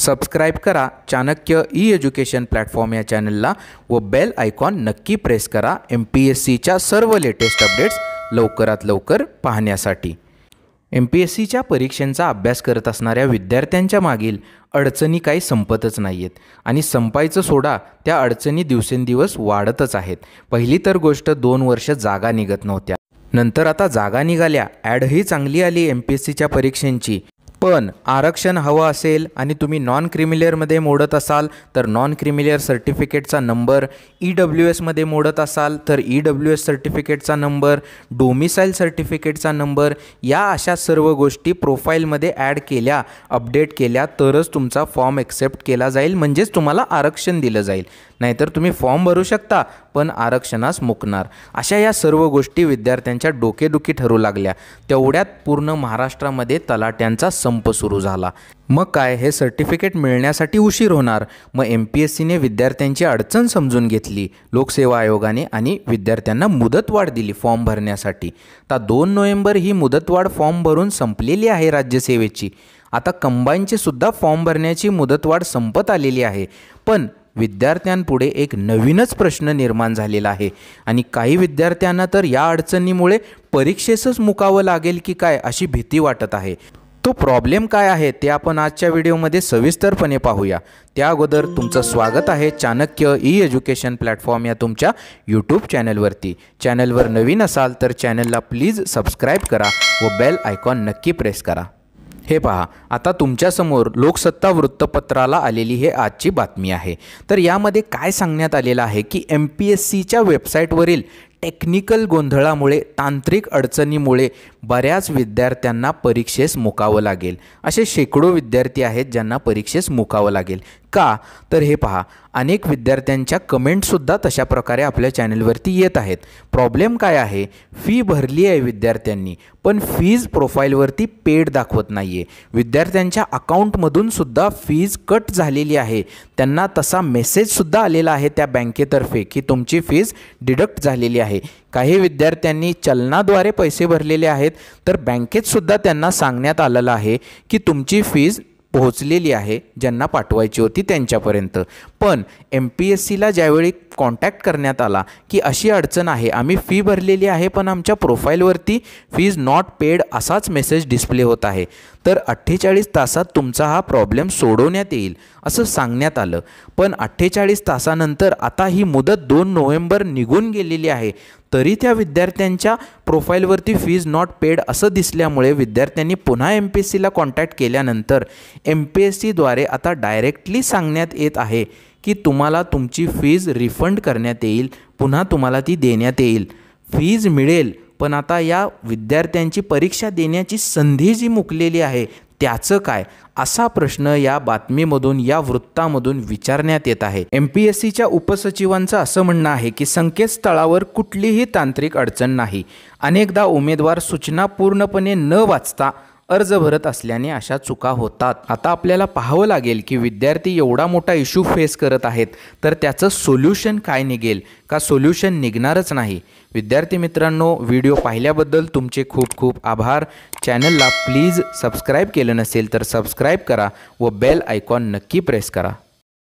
subscribe करा Chanakya E education platform या चॅनलला व बेल आयकॉन नक्की प्रेस करा एम पी एस सीच्या सर्व लेटेस्ट अपडेट्स लवकरात लवकर पाहण्यासाठी एम पी एस सीच्या परीक्षांचा अभ्यास करत असणाऱ्या विद्यार्थ्यांच्या मागील अडचणी काही संपतच नाही आहेत आणि संपायचं सोडा त्या अडचणी दिवसेंदिवस वाढतच आहेत पहिली तर गोष्ट दोन वर्ष जागा निघत नव्हत्या नंतर आता जागा निघाल्या ॲडही चांगली आली एम पी एस सीच्या परीक्षेंची पण आरक्षण हवं असेल आणि तुम्ही नॉन क्रिमिलेअरमध्ये मोडत असाल तर नॉन क्रिमिलेअर सर्टिफिकेटचा नंबर ई डब्ल्यू एसमध्ये मोडत असाल तर ई डब्ल्यू एस सर्टिफिकेटचा नंबर डोमिसाईल सर्टिफिकेटचा नंबर या अशा सर्व गोष्टी प्रोफाईलमध्ये ॲड केल्या अपडेट केल्या तरच तुमचा फॉर्म एक्सेप्ट केला जाईल म्हणजेच तुम्हाला आरक्षण दिलं जाईल नाहीतर तुम्ही फॉर्म भरू शकता पण आरक्षणास मुकणार अशा या सर्व गोष्टी विद्यार्थ्यांच्या डोकेदुखी ठरू लागल्या तेवढ्यात पूर्ण महाराष्ट्रामध्ये तलाट्यांचा संप सुरू झाला मग काय हे सर्टिफिकेट मिळण्यासाठी उशीर होणार मग एम पी एस सीने विद्यार्थ्यांची अडचण समजून घेतली लोकसेवा आयोगाने आणि विद्यार्थ्यांना मुदतवाढ दिली फॉर्म भरण्यासाठी आता दोन नोव्हेंबर ही मुदतवाढ फॉर्म भरून संपलेली आहे राज्यसेवेची आता कंबाईनचे सुद्धा फॉर्म भरण्याची मुदतवाढ संपत आलेली आहे पण विद्यार्थ्यांपुढे एक नवीनच प्रश्न निर्माण झालेला आहे आणि काही विद्यार्थ्यांना तर या अडचणीमुळे परीक्षेसच मुकावं लागेल की काय अशी भीती वाटत आहे तो प्रॉब्लेम काय आहे ते आपण आजच्या व्हिडिओमध्ये सविस्तरपणे पाहूया त्या अगोदर तुमचं स्वागत आहे चाणक्य ई एज्युकेशन प्लॅटफॉर्म या तुमच्या यूट्यूब चॅनलवरती चॅनलवर नवीन असाल तर चॅनलला प्लीज सबस्क्राईब करा व बेल आयकॉन नक्की प्रेस करा हे पहा आता तुमच्यासमोर लोकसत्ता वृत्तपत्राला आलेली हे आजची बातमी आहे तर यामध्ये काय सांगण्यात आलेलं आहे की एम पी एस सीच्या वेबसाईटवरील टेक्निकल गोंधळामुळे तांत्रिक अडचणीमुळे बऱ्याच विद्यार्थ्यांना परीक्षेस मुकावं लागेल असे शेकडो विद्यार्थी आहेत ज्यांना परीक्षेस मुकावं लागेल का तर हे पहा अनेक विद्यार्थ्यांच्या कमेंटसुद्धा तशा प्रकारे आपल्या चॅनलवरती येत आहेत प्रॉब्लेम काय आहे फी भरली आहे विद्यार्थ्यांनी पण फीज प्रोफाईलवरती पेड दाखवत नाही आहे विद्यार्थ्यांच्या अकाउंटमधूनसुद्धा फीज कट झालेली आहे त्यांना तसा मेसेजसुद्धा आलेला आहे त्या बँकेतर्फे की तुमची फीज डिडक्ट झालेली आहे काही विद्यार्थ्यांनी चलनाद्वारे पैसे भरलेले आहेत तर बँकेतसुद्धा त्यांना सांगण्यात आलेलं आहे की तुमची फीज पोहोचलेली आहे ज्यांना पाठवायची होती त्यांच्यापर्यंत पण एम पी एस सीला ज्यावेळी कॉन्टॅक्ट करण्यात आला की अशी अडचण आहे आम्ही फी भरलेली आहे पण आमच्या प्रोफाईलवरती फीज नॉट पेड असाच मेसेज डिस्प्ले होत आहे तर अठ्ठेचाळीस तासात तुमचा हा प्रॉब्लेम सोडवण्यात येईल असं सांगण्यात आलं पण अठ्ठेचाळीस तासानंतर आता ही मुदत दोन नोव्हेंबर निघून गेलेली आहे तरी त्या विद्यार्थ्यांच्या प्रोफाईलवरती फीज नॉट पेड असं दिसल्यामुळे विद्यार्थ्यांनी पुन्हा एम पी एस सीला कॉन्टॅक्ट केल्यानंतर एम पी एस सीद्वारे आता डायरेक्टली सांगण्यात येत आहे की तुम्हाला तुमची फीज रिफंड करण्यात येईल पुन्हा तुम्हाला ती देण्यात येईल फीज मिळेल पण आता या विद्यार्थ्यांची परीक्षा देण्याची संधी जी मुकलेली आहे त्याचं काय असा प्रश्न या बातमीमधून या वृत्तामधून विचारण्यात येत आहे एम पी एस सीच्या उपसचिवांचं असं म्हणणं आहे की संकेतस्थळावर कुठलीही तांत्रिक अडचण नाही अनेकदा उमेदवार सूचना पूर्णपणे न वाचता अर्ज भरत असल्याने अशा चुका होतात आता आपल्याला पाहावं लागेल की विद्यार्थी एवढा मोठा इश्यू फेस करत आहेत तर त्याचं सोल्युशन काय निघेल का सोल्युशन निघणारच नाही विद्यार्थी मित्रांनो व्हिडिओ पाहिल्याबद्दल तुमचे खूप खूप आभार चॅनलला प्लीज सबस्क्राईब केलं नसेल तर सबस्क्राईब करा व बेल आयकॉन नक्की प्रेस करा